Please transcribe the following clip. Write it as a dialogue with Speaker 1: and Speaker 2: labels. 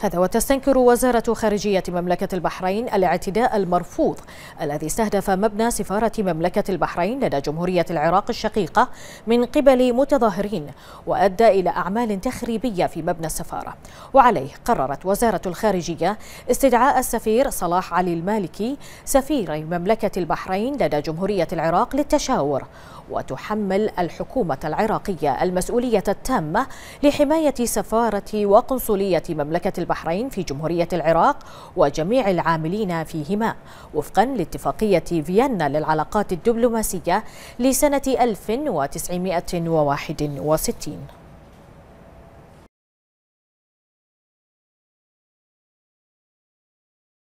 Speaker 1: هذا وتستنكر وزارة خارجية مملكة البحرين الاعتداء المرفوض الذي استهدف مبنى سفارة مملكة البحرين لدى جمهورية العراق الشقيقة من قبل متظاهرين وأدى إلى أعمال تخريبية في مبنى السفارة وعليه قررت وزارة الخارجية استدعاء السفير صلاح علي المالكي سفير مملكة البحرين لدى جمهورية العراق للتشاور وتحمل الحكومة العراقية المسؤولية التامة لحماية سفارة وقنصلية مملكة البحرين في جمهورية العراق وجميع العاملين فيهما وفقا لاتفاقية فيينا للعلاقات الدبلوماسية لسنة 1961